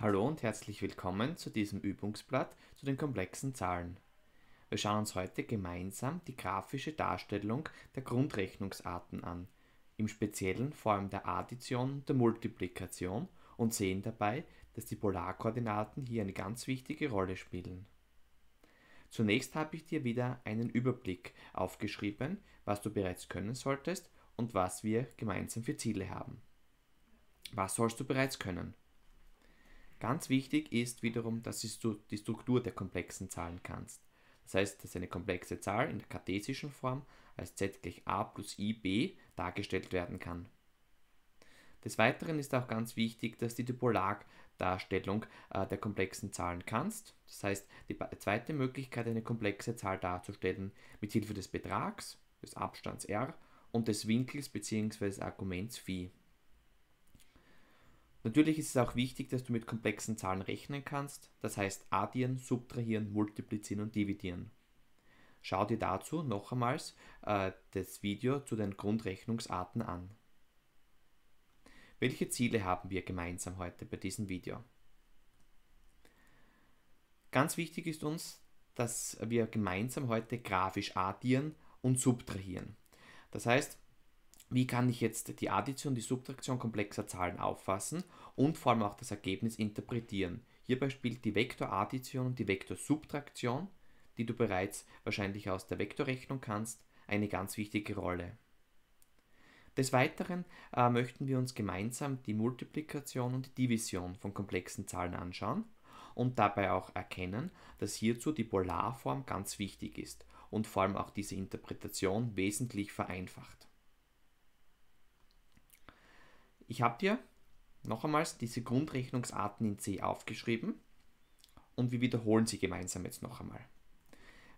Hallo und herzlich willkommen zu diesem Übungsblatt zu den komplexen Zahlen. Wir schauen uns heute gemeinsam die grafische Darstellung der Grundrechnungsarten an, im speziellen Form der Addition und der Multiplikation und sehen dabei, dass die Polarkoordinaten hier eine ganz wichtige Rolle spielen. Zunächst habe ich dir wieder einen Überblick aufgeschrieben, was du bereits können solltest und was wir gemeinsam für Ziele haben. Was sollst du bereits können? Ganz wichtig ist wiederum, dass du die Struktur der komplexen Zahlen kannst. Das heißt, dass eine komplexe Zahl in der kartesischen Form als z gleich a plus ib dargestellt werden kann. Des Weiteren ist auch ganz wichtig, dass du die Polardarstellung äh, der komplexen Zahlen kannst. Das heißt, die zweite Möglichkeit, eine komplexe Zahl darzustellen, mit Hilfe des Betrags, des Abstands r und des Winkels bzw. Arguments phi. Natürlich ist es auch wichtig, dass du mit komplexen Zahlen rechnen kannst, das heißt addieren, subtrahieren, multiplizieren und dividieren. Schau dir dazu noch einmal äh, das Video zu den Grundrechnungsarten an. Welche Ziele haben wir gemeinsam heute bei diesem Video? Ganz wichtig ist uns, dass wir gemeinsam heute grafisch addieren und subtrahieren. Das heißt, wie kann ich jetzt die Addition, die Subtraktion komplexer Zahlen auffassen und vor allem auch das Ergebnis interpretieren. Hierbei spielt die Vektoraddition und die Vektorsubtraktion, die du bereits wahrscheinlich aus der Vektorrechnung kannst, eine ganz wichtige Rolle. Des Weiteren äh, möchten wir uns gemeinsam die Multiplikation und die Division von komplexen Zahlen anschauen und dabei auch erkennen, dass hierzu die Polarform ganz wichtig ist und vor allem auch diese Interpretation wesentlich vereinfacht. Ich habe dir noch einmal diese Grundrechnungsarten in C aufgeschrieben und wir wiederholen sie gemeinsam jetzt noch einmal.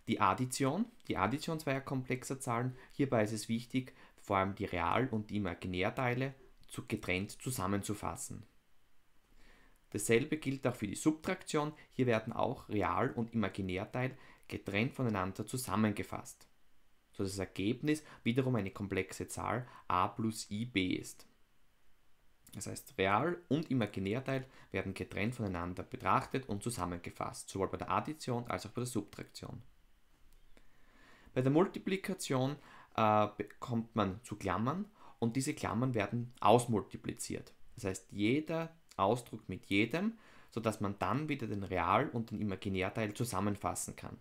Die Addition, die Addition zweier komplexer Zahlen, hierbei ist es wichtig, vor allem die Real- und die Imaginärteile zu getrennt zusammenzufassen. Dasselbe gilt auch für die Subtraktion, hier werden auch Real- und Imaginärteil getrennt voneinander zusammengefasst, sodass das Ergebnis wiederum eine komplexe Zahl a plus ib ist. Das heißt, Real- und Imaginärteil werden getrennt voneinander betrachtet und zusammengefasst, sowohl bei der Addition als auch bei der Subtraktion. Bei der Multiplikation äh, kommt man zu Klammern und diese Klammern werden ausmultipliziert. Das heißt, jeder Ausdruck mit jedem, sodass man dann wieder den Real- und den Imaginärteil zusammenfassen kann.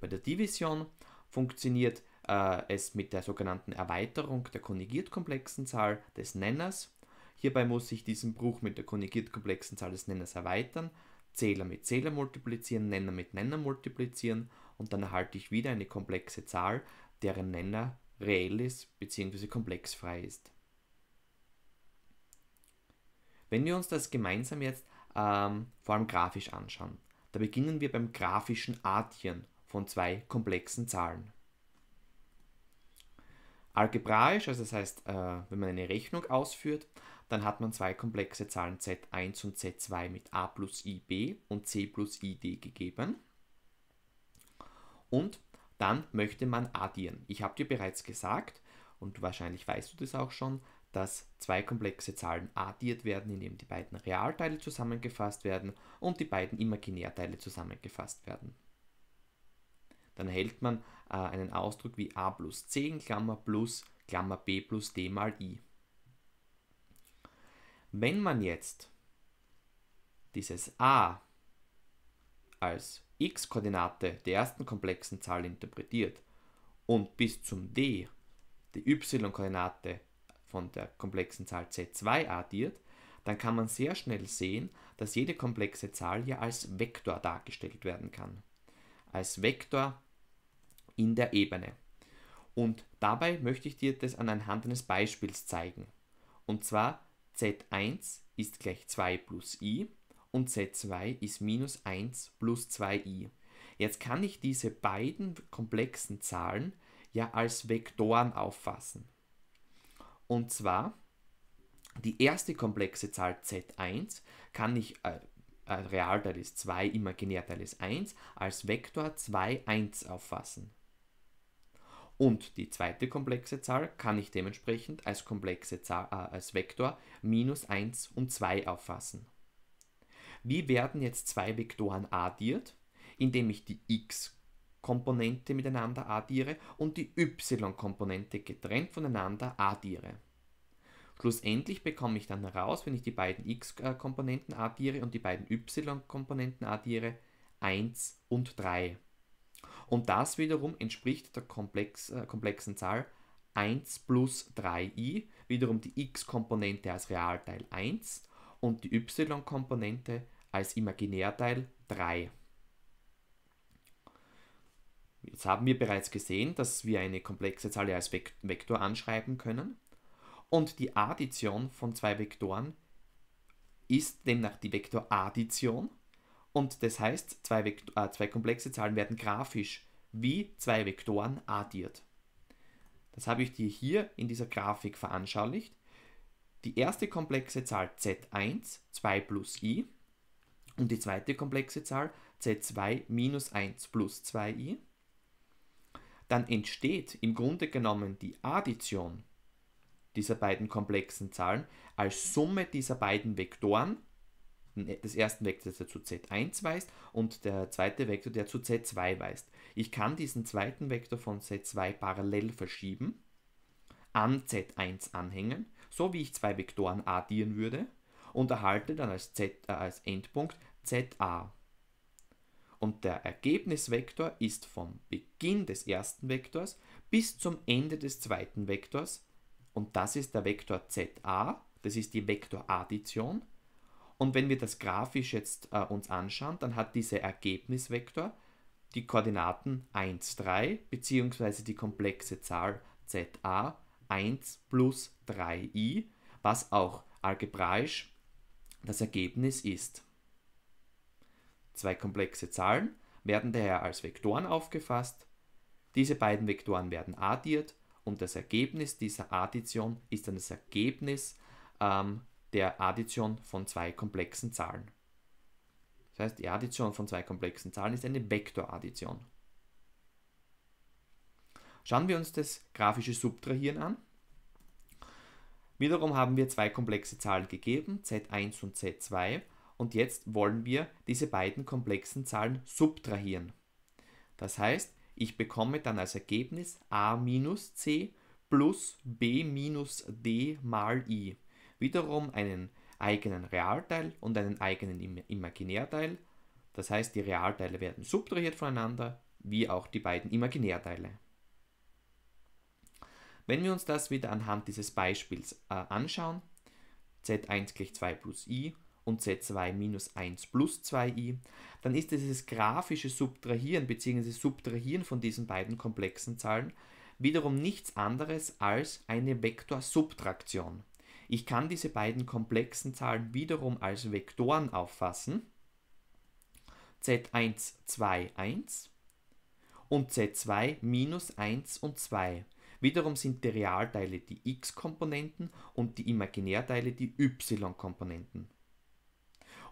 Bei der Division funktioniert äh, es mit der sogenannten Erweiterung der konjugiert komplexen Zahl des Nenners. Hierbei muss ich diesen Bruch mit der konjugiert komplexen Zahl des Nenners erweitern, Zähler mit Zähler multiplizieren, Nenner mit Nenner multiplizieren und dann erhalte ich wieder eine komplexe Zahl, deren Nenner reell ist bzw. komplexfrei ist. Wenn wir uns das gemeinsam jetzt ähm, vor allem grafisch anschauen, da beginnen wir beim grafischen Artien von zwei komplexen Zahlen. Algebraisch, also das heißt, äh, wenn man eine Rechnung ausführt, dann hat man zwei komplexe Zahlen z1 und z2 mit a plus ib und c plus id gegeben. Und dann möchte man addieren. Ich habe dir bereits gesagt, und wahrscheinlich weißt du das auch schon, dass zwei komplexe Zahlen addiert werden, indem die beiden Realteile zusammengefasst werden und die beiden Imaginärteile zusammengefasst werden dann erhält man äh, einen Ausdruck wie a plus 10, Klammer plus, Klammer b plus d mal i. Wenn man jetzt dieses a als x-Koordinate der ersten komplexen Zahl interpretiert und bis zum d die y-Koordinate von der komplexen Zahl z2 addiert, dann kann man sehr schnell sehen, dass jede komplexe Zahl ja als Vektor dargestellt werden kann. Als Vektor in der Ebene. Und dabei möchte ich dir das anhand eines Beispiels zeigen. Und zwar z1 ist gleich 2 plus i und z2 ist minus 1 plus 2i. Jetzt kann ich diese beiden komplexen Zahlen ja als Vektoren auffassen. Und zwar die erste komplexe Zahl z1 kann ich, äh, Realteil ist 2, Imaginärteil ist 1, als Vektor 2, 1 auffassen. Und die zweite komplexe Zahl kann ich dementsprechend als komplexe Zahl, äh, als Vektor minus 1 und 2 auffassen. Wie werden jetzt zwei Vektoren addiert? Indem ich die x-Komponente miteinander addiere und die y-Komponente getrennt voneinander addiere. Schlussendlich bekomme ich dann heraus, wenn ich die beiden x-Komponenten addiere und die beiden y-Komponenten addiere, 1 und 3. Und das wiederum entspricht der komplex, äh, komplexen Zahl 1 plus 3i, wiederum die x-Komponente als Realteil 1 und die y-Komponente als Imaginärteil 3. Jetzt haben wir bereits gesehen, dass wir eine komplexe Zahl als Vektor anschreiben können. Und die Addition von zwei Vektoren ist demnach die Vektoraddition. Und das heißt, zwei, äh, zwei komplexe Zahlen werden grafisch wie zwei Vektoren addiert. Das habe ich dir hier in dieser Grafik veranschaulicht. Die erste komplexe Zahl z1, 2 plus i, und die zweite komplexe Zahl z2 minus 1 plus 2i. Dann entsteht im Grunde genommen die Addition dieser beiden komplexen Zahlen als Summe dieser beiden Vektoren des ersten Vektors, der zu z1 weist, und der zweite Vektor, der zu z2 weist. Ich kann diesen zweiten Vektor von z2 parallel verschieben, an z1 anhängen, so wie ich zwei Vektoren addieren würde, und erhalte dann als, z, äh, als Endpunkt za. Und der Ergebnisvektor ist vom Beginn des ersten Vektors bis zum Ende des zweiten Vektors, und das ist der Vektor za, das ist die Vektoraddition, und wenn wir das grafisch jetzt äh, uns anschauen, dann hat dieser Ergebnisvektor die Koordinaten 1, 3 beziehungsweise die komplexe Zahl ZA 1 plus 3i, was auch algebraisch das Ergebnis ist. Zwei komplexe Zahlen werden daher als Vektoren aufgefasst. Diese beiden Vektoren werden addiert und das Ergebnis dieser Addition ist dann das Ergebnis ähm, der Addition von zwei komplexen Zahlen. Das heißt, die Addition von zwei komplexen Zahlen ist eine Vektoraddition. Schauen wir uns das grafische Subtrahieren an. Wiederum haben wir zwei komplexe Zahlen gegeben, z1 und z2, und jetzt wollen wir diese beiden komplexen Zahlen subtrahieren. Das heißt, ich bekomme dann als Ergebnis a minus c plus b minus d mal i wiederum einen eigenen Realteil und einen eigenen Imaginärteil. Das heißt, die Realteile werden subtrahiert voneinander, wie auch die beiden Imaginärteile. Wenn wir uns das wieder anhand dieses Beispiels äh, anschauen, z1 gleich 2 plus i und z2 minus 1 plus 2i, dann ist dieses grafische Subtrahieren bzw. Subtrahieren von diesen beiden komplexen Zahlen wiederum nichts anderes als eine Vektorsubtraktion. Ich kann diese beiden komplexen Zahlen wiederum als Vektoren auffassen. Z1, 2, 1 und Z2 minus 1 und 2. Wiederum sind die Realteile die x-Komponenten und die Imaginärteile die y-Komponenten.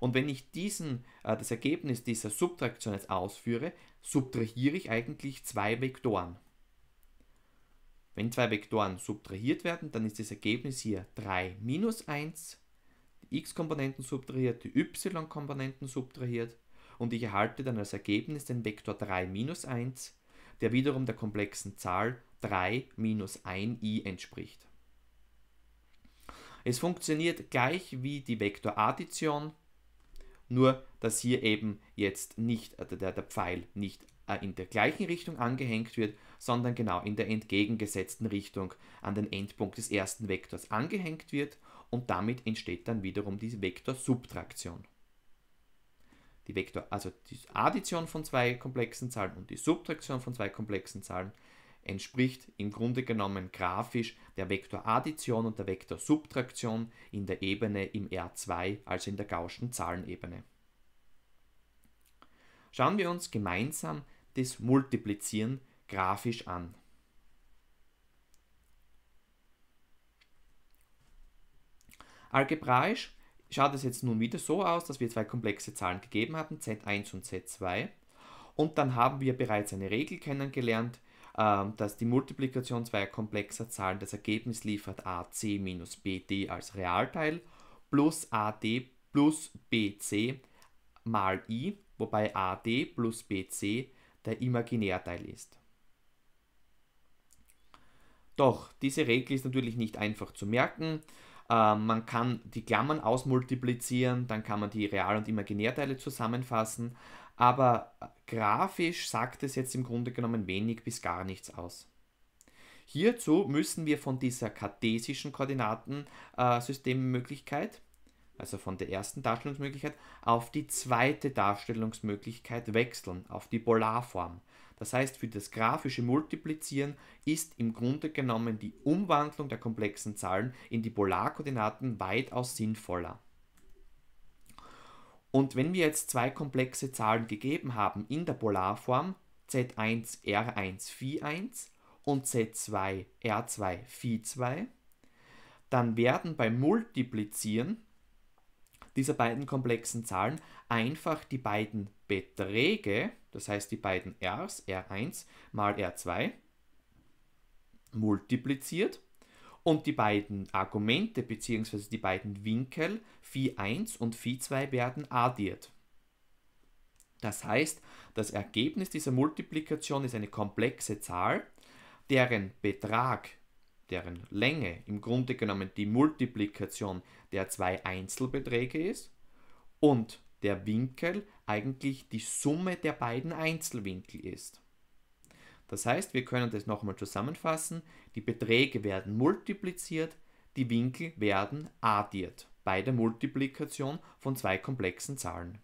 Und wenn ich diesen, äh, das Ergebnis dieser Subtraktion jetzt ausführe, subtrahiere ich eigentlich zwei Vektoren. Wenn zwei Vektoren subtrahiert werden, dann ist das Ergebnis hier 3 minus 1, die x-Komponenten subtrahiert, die y-Komponenten subtrahiert und ich erhalte dann als Ergebnis den Vektor 3 minus 1, der wiederum der komplexen Zahl 3 minus 1i entspricht. Es funktioniert gleich wie die Vektoraddition, nur dass hier eben jetzt nicht äh, der, der Pfeil nicht äh, in der gleichen Richtung angehängt wird, sondern genau in der entgegengesetzten Richtung an den Endpunkt des ersten Vektors angehängt wird und damit entsteht dann wiederum die Vektorsubtraktion. Die Vektor, also die Addition von zwei komplexen Zahlen und die Subtraktion von zwei komplexen Zahlen entspricht im Grunde genommen grafisch der Vektoraddition und der Vektorsubtraktion in der Ebene im R2, also in der Gaußschen Zahlenebene. Schauen wir uns gemeinsam das Multiplizieren grafisch an. Algebraisch schaut es jetzt nun wieder so aus, dass wir zwei komplexe Zahlen gegeben haben, z1 und z2. Und dann haben wir bereits eine Regel kennengelernt, ähm, dass die Multiplikation zweier komplexer Zahlen das Ergebnis liefert ac minus bd als Realteil plus ad plus bc mal i, wobei ad plus bc der Imaginärteil ist. Doch, diese Regel ist natürlich nicht einfach zu merken. Ähm, man kann die Klammern ausmultiplizieren, dann kann man die Real- und Imaginärteile zusammenfassen, aber grafisch sagt es jetzt im Grunde genommen wenig bis gar nichts aus. Hierzu müssen wir von dieser kartesischen Koordinatensystemmöglichkeit äh, also von der ersten Darstellungsmöglichkeit, auf die zweite Darstellungsmöglichkeit wechseln, auf die Polarform. Das heißt, für das grafische Multiplizieren ist im Grunde genommen die Umwandlung der komplexen Zahlen in die Polarkoordinaten weitaus sinnvoller. Und wenn wir jetzt zwei komplexe Zahlen gegeben haben in der Polarform, Z1 R1 Phi 1 und Z2 R2 Phi 2, dann werden beim Multiplizieren dieser beiden komplexen Zahlen einfach die beiden Beträge, das heißt die beiden Rs, R1 mal R2, multipliziert und die beiden Argumente bzw. die beiden Winkel Phi 1 und Phi 2 werden addiert. Das heißt, das Ergebnis dieser Multiplikation ist eine komplexe Zahl, deren Betrag deren Länge im Grunde genommen die Multiplikation der zwei Einzelbeträge ist und der Winkel eigentlich die Summe der beiden Einzelwinkel ist. Das heißt, wir können das nochmal zusammenfassen, die Beträge werden multipliziert, die Winkel werden addiert bei der Multiplikation von zwei komplexen Zahlen.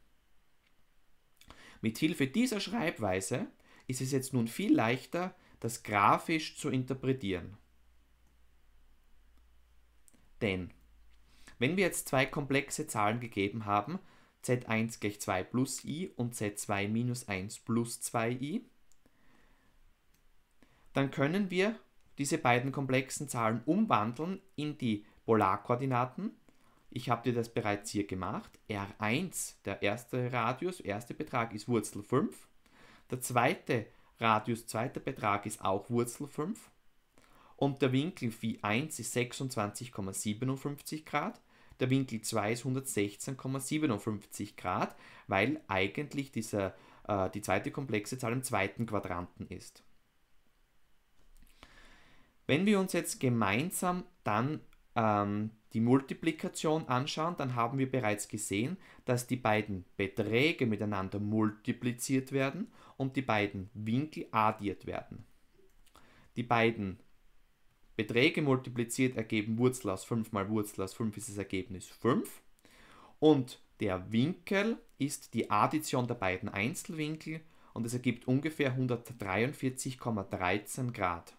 Mit Hilfe dieser Schreibweise ist es jetzt nun viel leichter, das grafisch zu interpretieren. Denn wenn wir jetzt zwei komplexe Zahlen gegeben haben, z1 gleich 2 plus i und z2 minus 1 plus 2i, dann können wir diese beiden komplexen Zahlen umwandeln in die Polarkoordinaten. Ich habe dir das bereits hier gemacht. R1, der erste Radius, erste Betrag ist Wurzel 5. Der zweite Radius, zweiter Betrag ist auch Wurzel 5 und der Winkel Phi 1 ist 26,57 Grad, der Winkel 2 ist 116,57 Grad, weil eigentlich dieser, äh, die zweite komplexe Zahl im zweiten Quadranten ist. Wenn wir uns jetzt gemeinsam dann ähm, die Multiplikation anschauen, dann haben wir bereits gesehen, dass die beiden Beträge miteinander multipliziert werden und die beiden Winkel addiert werden. Die beiden Beträge multipliziert ergeben Wurzel aus 5 mal Wurzel aus 5 ist das Ergebnis 5. Und der Winkel ist die Addition der beiden Einzelwinkel und es ergibt ungefähr 143,13 Grad.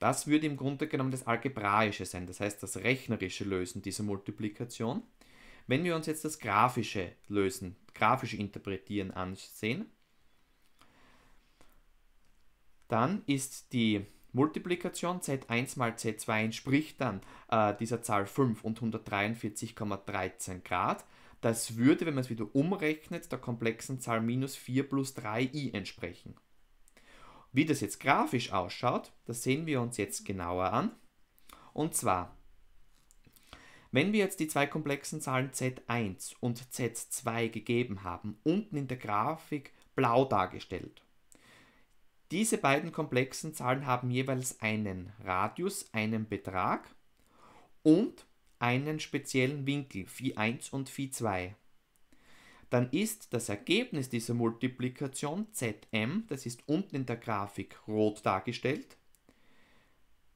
Das würde im Grunde genommen das Algebraische sein, das heißt das rechnerische Lösen dieser Multiplikation. Wenn wir uns jetzt das grafische Lösen, grafische Interpretieren ansehen, dann ist die Multiplikation Z1 mal Z2 entspricht dann äh, dieser Zahl 5 und 143,13 Grad. Das würde, wenn man es wieder umrechnet, der komplexen Zahl minus 4 plus 3i entsprechen. Wie das jetzt grafisch ausschaut, das sehen wir uns jetzt genauer an. Und zwar, wenn wir jetzt die zwei komplexen Zahlen Z1 und Z2 gegeben haben, unten in der Grafik blau dargestellt. Diese beiden komplexen Zahlen haben jeweils einen Radius, einen Betrag und einen speziellen Winkel, phi 1 und phi 2. Dann ist das Ergebnis dieser Multiplikation zm, das ist unten in der Grafik rot dargestellt,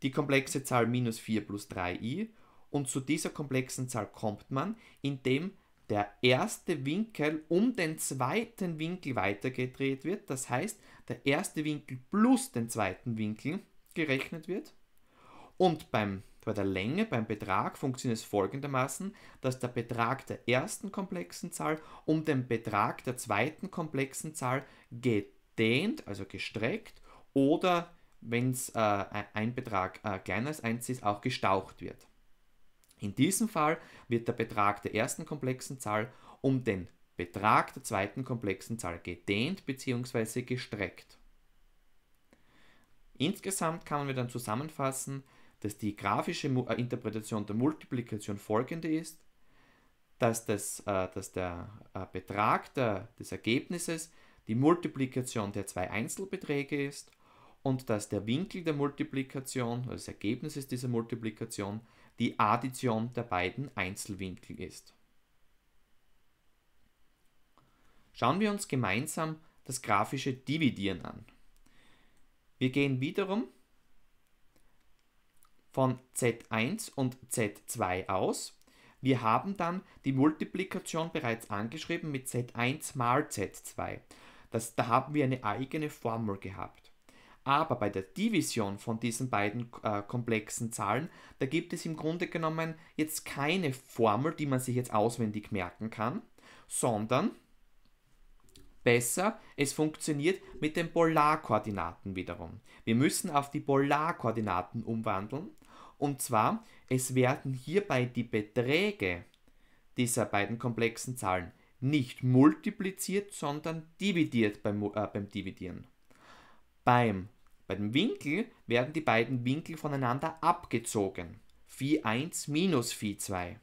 die komplexe Zahl minus 4 plus 3i und zu dieser komplexen Zahl kommt man, indem der erste Winkel um den zweiten Winkel weitergedreht wird. Das heißt, der erste Winkel plus den zweiten Winkel gerechnet wird. Und beim, bei der Länge, beim Betrag funktioniert es folgendermaßen, dass der Betrag der ersten komplexen Zahl um den Betrag der zweiten komplexen Zahl gedehnt, also gestreckt, oder wenn es äh, ein Betrag äh, kleiner als 1 ist, auch gestaucht wird. In diesem Fall wird der Betrag der ersten komplexen Zahl um den Betrag der zweiten komplexen Zahl gedehnt bzw. gestreckt. Insgesamt kann man dann zusammenfassen, dass die grafische äh, Interpretation der Multiplikation folgende ist, dass, das, äh, dass der äh, Betrag der, des Ergebnisses die Multiplikation der zwei Einzelbeträge ist und dass der Winkel der Multiplikation, also des Ergebnisses dieser Multiplikation, die Addition der beiden Einzelwinkel ist. Schauen wir uns gemeinsam das grafische Dividieren an. Wir gehen wiederum von Z1 und Z2 aus. Wir haben dann die Multiplikation bereits angeschrieben mit Z1 mal Z2. Das, da haben wir eine eigene Formel gehabt. Aber bei der Division von diesen beiden äh, komplexen Zahlen, da gibt es im Grunde genommen jetzt keine Formel, die man sich jetzt auswendig merken kann, sondern besser, es funktioniert mit den Polarkoordinaten wiederum. Wir müssen auf die Polarkoordinaten umwandeln. Und zwar, es werden hierbei die Beträge dieser beiden komplexen Zahlen nicht multipliziert, sondern dividiert beim, äh, beim Dividieren. Beim bei dem Winkel werden die beiden Winkel voneinander abgezogen. Phi 1 minus Phi 2.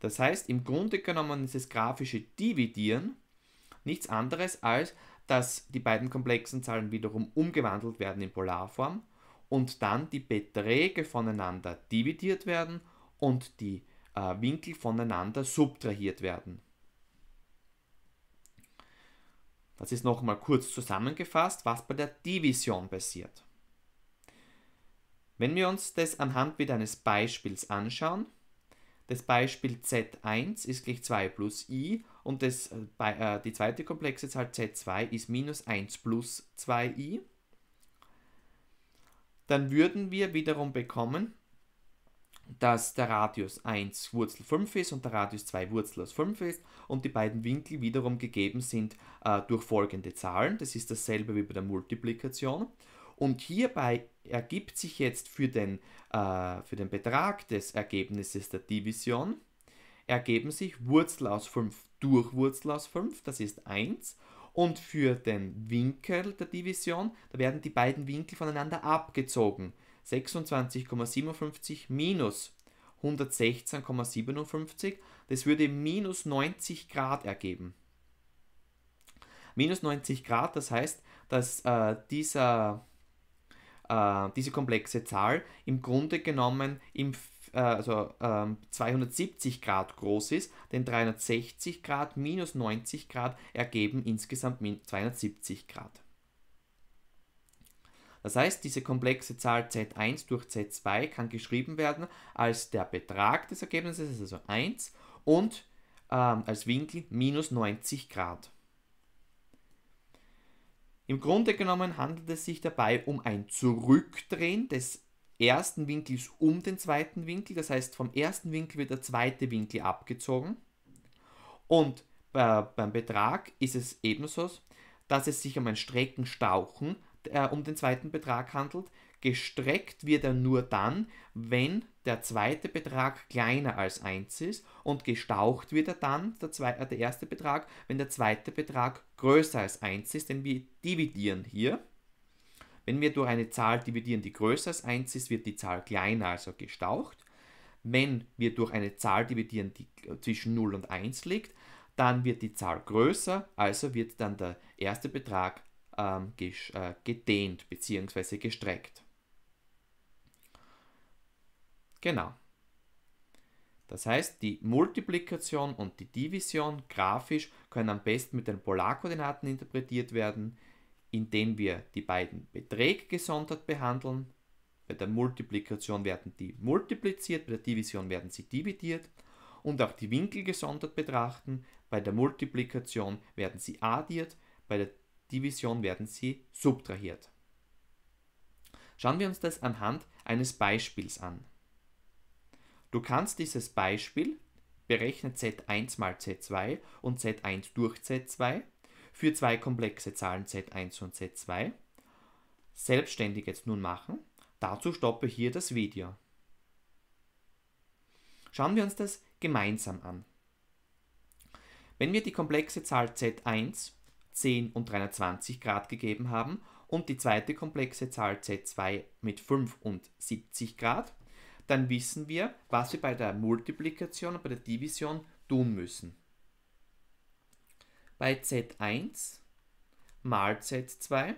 Das heißt, im Grunde genommen ist das grafische Dividieren nichts anderes als, dass die beiden komplexen Zahlen wiederum umgewandelt werden in Polarform und dann die Beträge voneinander dividiert werden und die äh, Winkel voneinander subtrahiert werden. Das ist nochmal kurz zusammengefasst, was bei der Division passiert. Wenn wir uns das anhand wieder eines Beispiels anschauen, das Beispiel z1 ist gleich 2 plus i und das, äh, äh die zweite komplexe Zahl z2 ist minus 1 plus 2i, dann würden wir wiederum bekommen dass der Radius 1 Wurzel 5 ist und der Radius 2 Wurzel aus 5 ist und die beiden Winkel wiederum gegeben sind äh, durch folgende Zahlen. Das ist dasselbe wie bei der Multiplikation. Und hierbei ergibt sich jetzt für den, äh, für den Betrag des Ergebnisses der Division, ergeben sich Wurzel aus 5 durch Wurzel aus 5, das ist 1. Und für den Winkel der Division, da werden die beiden Winkel voneinander abgezogen. 26,57 minus 116,57, das würde minus 90 Grad ergeben. Minus 90 Grad, das heißt, dass äh, dieser, äh, diese komplexe Zahl im Grunde genommen im äh, also ähm, 270 Grad groß ist, denn 360 Grad minus 90 Grad ergeben insgesamt 270 Grad. Das heißt, diese komplexe Zahl Z1 durch Z2 kann geschrieben werden als der Betrag des Ergebnisses, also 1, und ähm, als Winkel minus 90 Grad. Im Grunde genommen handelt es sich dabei um ein Zurückdrehen des ersten Winkels um den zweiten Winkel. Das heißt, vom ersten Winkel wird der zweite Winkel abgezogen. Und äh, beim Betrag ist es ebenso, dass es sich um ein Streckenstauchen handelt äh, um den zweiten Betrag handelt. Gestreckt wird er nur dann, wenn der zweite Betrag kleiner als 1 ist und gestaucht wird er dann, der, zwei, äh, der erste Betrag, wenn der zweite Betrag größer als 1 ist, denn wir dividieren hier. Wenn wir durch eine Zahl dividieren, die größer als 1 ist, wird die Zahl kleiner, also gestaucht. Wenn wir durch eine Zahl dividieren, die zwischen 0 und 1 liegt, dann wird die Zahl größer, also wird dann der erste Betrag ähm, äh, gedehnt bzw. gestreckt. Genau. Das heißt, die Multiplikation und die Division grafisch können am besten mit den Polarkoordinaten interpretiert werden, indem wir die beiden Beträge gesondert behandeln. Bei der Multiplikation werden die multipliziert, bei der Division werden sie dividiert und auch die Winkel gesondert betrachten. Bei der Multiplikation werden sie addiert, bei der Division werden sie subtrahiert. Schauen wir uns das anhand eines Beispiels an. Du kannst dieses Beispiel, berechne z1 mal z2 und z1 durch z2 für zwei komplexe Zahlen z1 und z2, selbstständig jetzt nun machen. Dazu stoppe hier das Video. Schauen wir uns das gemeinsam an. Wenn wir die komplexe Zahl z1 10 und 320 Grad gegeben haben und die zweite komplexe Zahl z2 mit 75 Grad, dann wissen wir, was wir bei der Multiplikation und bei der Division tun müssen. Bei z1 mal z2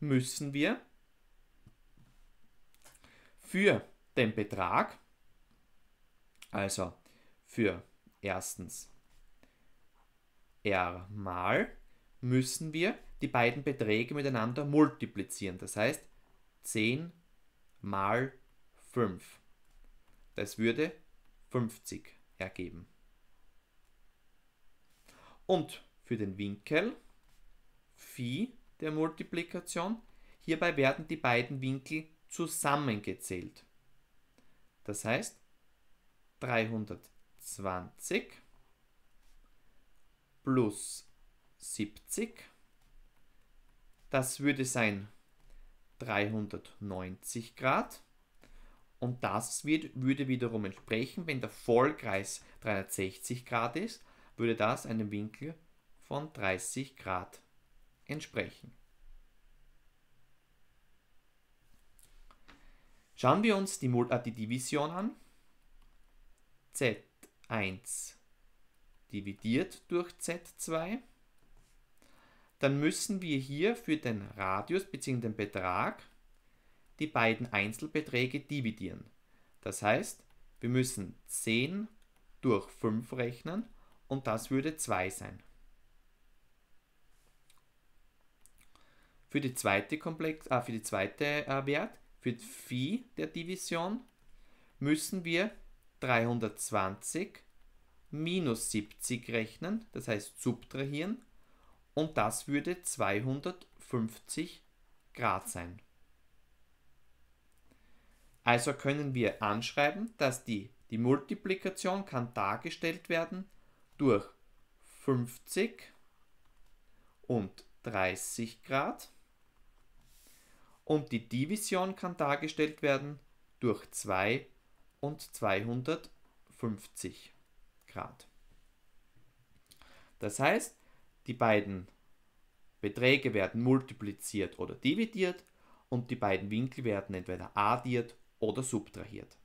müssen wir für den Betrag, also für erstens R mal müssen wir die beiden Beträge miteinander multiplizieren. Das heißt 10 mal 5. Das würde 50 ergeben. Und für den Winkel Phi der Multiplikation, hierbei werden die beiden Winkel zusammengezählt. Das heißt 320 plus 70. Das würde sein 390 Grad. Und das wird, würde wiederum entsprechen, wenn der Vollkreis 360 Grad ist, würde das einem Winkel von 30 Grad entsprechen. Schauen wir uns die, Division an. Z1 dividiert durch z2, dann müssen wir hier für den Radius bzw. den Betrag die beiden Einzelbeträge dividieren. Das heißt, wir müssen 10 durch 5 rechnen und das würde 2 sein. Für die zweite, Komplex äh, für die zweite äh, Wert, für phi der Division, müssen wir 320 minus 70 rechnen, das heißt subtrahieren und das würde 250 Grad sein. Also können wir anschreiben, dass die, die Multiplikation kann dargestellt werden durch 50 und 30 Grad und die Division kann dargestellt werden durch 2 und 250. Grad. Das heißt, die beiden Beträge werden multipliziert oder dividiert und die beiden Winkel werden entweder addiert oder subtrahiert.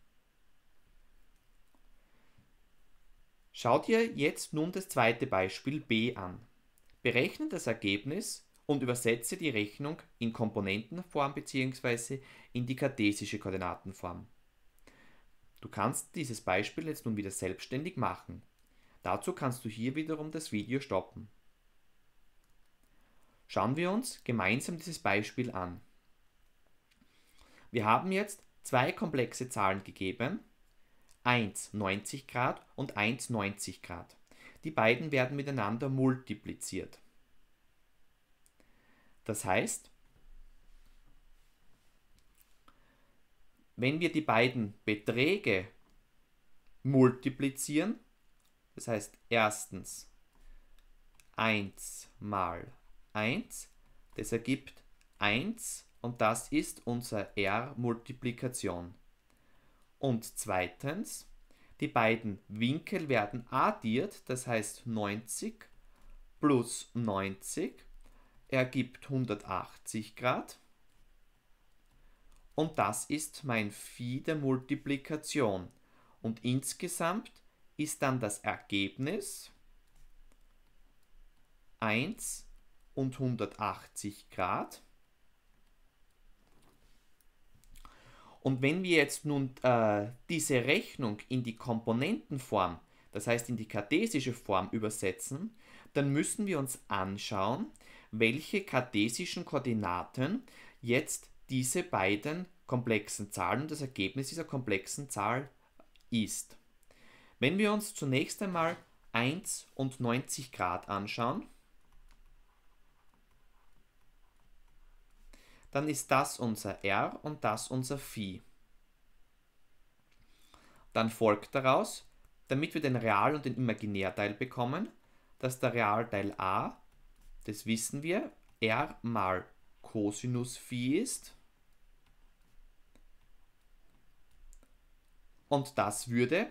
Schaut ihr jetzt nun das zweite Beispiel b an. Berechne das Ergebnis und übersetze die Rechnung in Komponentenform bzw. in die kartesische Koordinatenform. Du kannst dieses Beispiel jetzt nun wieder selbstständig machen. Dazu kannst du hier wiederum das Video stoppen. Schauen wir uns gemeinsam dieses Beispiel an. Wir haben jetzt zwei komplexe Zahlen gegeben, 1 90 Grad und 1 90 Grad. Die beiden werden miteinander multipliziert. Das heißt, Wenn wir die beiden Beträge multiplizieren, das heißt erstens 1 mal 1, das ergibt 1 und das ist unser R-Multiplikation. Und zweitens, die beiden Winkel werden addiert, das heißt 90 plus 90 ergibt 180 Grad und das ist mein Phi der Multiplikation. Und insgesamt ist dann das Ergebnis 1 und 180 Grad. Und wenn wir jetzt nun äh, diese Rechnung in die Komponentenform, das heißt in die kartesische Form übersetzen, dann müssen wir uns anschauen, welche kartesischen Koordinaten jetzt diese beiden komplexen Zahlen und das Ergebnis dieser komplexen Zahl ist. Wenn wir uns zunächst einmal 1 und 90 Grad anschauen, dann ist das unser R und das unser Phi. Dann folgt daraus, damit wir den Real- und den Imaginärteil bekommen, dass der Realteil a, das wissen wir, r mal Cosinus Phi ist Und das würde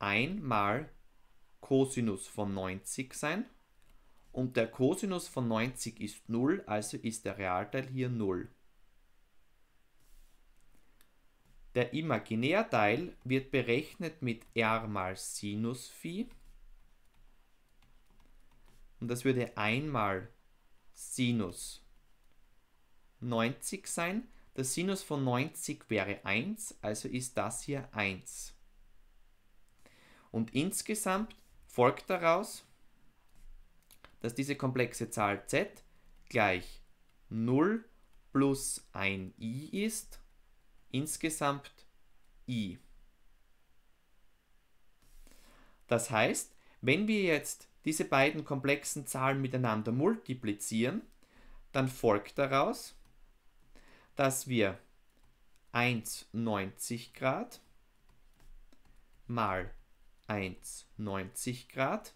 1 mal Cosinus von 90 sein. Und der Cosinus von 90 ist 0, also ist der Realteil hier 0. Der Imaginärteil wird berechnet mit r mal Sinus phi. Und das würde einmal Sinus 90 sein. Der Sinus von 90 wäre 1, also ist das hier 1. Und insgesamt folgt daraus, dass diese komplexe Zahl z gleich 0 plus ein i ist, insgesamt i. Das heißt, wenn wir jetzt diese beiden komplexen Zahlen miteinander multiplizieren, dann folgt daraus, dass wir 1,90 Grad mal 1,90 Grad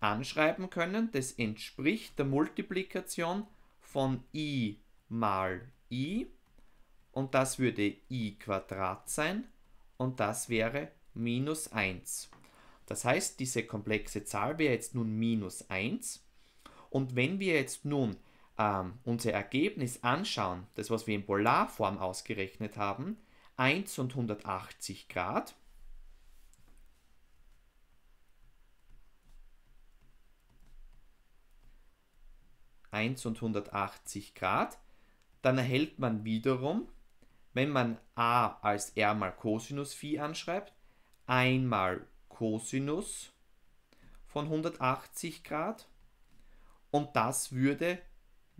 anschreiben können. Das entspricht der Multiplikation von i mal i und das würde i Quadrat sein und das wäre minus 1. Das heißt, diese komplexe Zahl wäre jetzt nun minus 1 und wenn wir jetzt nun ähm, unser Ergebnis anschauen, das was wir in Polarform ausgerechnet haben, 1 und 180 Grad, Eins und 180 Grad, dann erhält man wiederum, wenn man a als r mal Cosinus phi anschreibt, einmal Cosinus von 180 Grad und das würde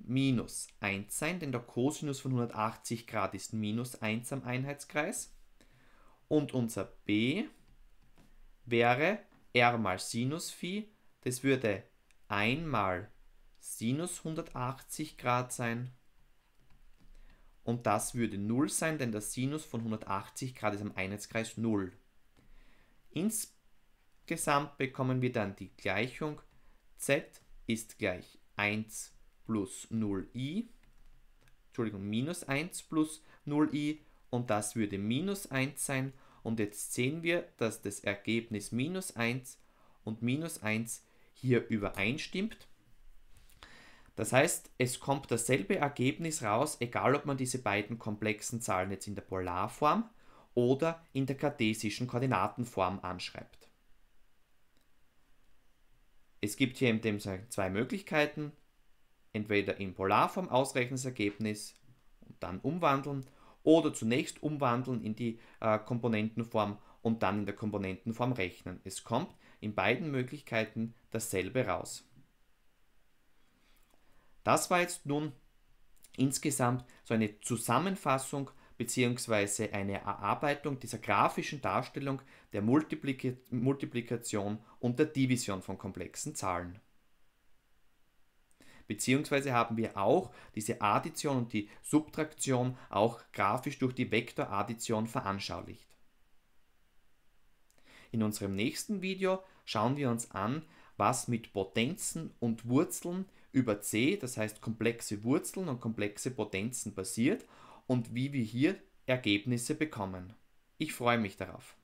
minus 1 sein, denn der Cosinus von 180 Grad ist minus 1 am Einheitskreis. Und unser b wäre r mal Sinus phi, das würde 1 mal Sinus 180 Grad sein. Und das würde 0 sein, denn der Sinus von 180 Grad ist am Einheitskreis 0. Insgesamt bekommen wir dann die Gleichung z ist gleich 1 plus 0i, Entschuldigung, minus 1 plus 0i und das würde minus 1 sein. Und jetzt sehen wir, dass das Ergebnis minus 1 und minus 1 hier übereinstimmt. Das heißt, es kommt dasselbe Ergebnis raus, egal ob man diese beiden komplexen Zahlen jetzt in der Polarform oder in der kartesischen Koordinatenform anschreibt. Es gibt hier in dem zwei Möglichkeiten entweder in Polarform ausrechnen das Ergebnis und dann umwandeln oder zunächst umwandeln in die äh, Komponentenform und dann in der Komponentenform rechnen. Es kommt in beiden Möglichkeiten dasselbe raus. Das war jetzt nun insgesamt so eine Zusammenfassung bzw. eine Erarbeitung dieser grafischen Darstellung der Multiplik Multiplikation und der Division von komplexen Zahlen. Beziehungsweise haben wir auch diese Addition und die Subtraktion auch grafisch durch die Vektoraddition veranschaulicht. In unserem nächsten Video schauen wir uns an, was mit Potenzen und Wurzeln über C, das heißt komplexe Wurzeln und komplexe Potenzen passiert und wie wir hier Ergebnisse bekommen. Ich freue mich darauf.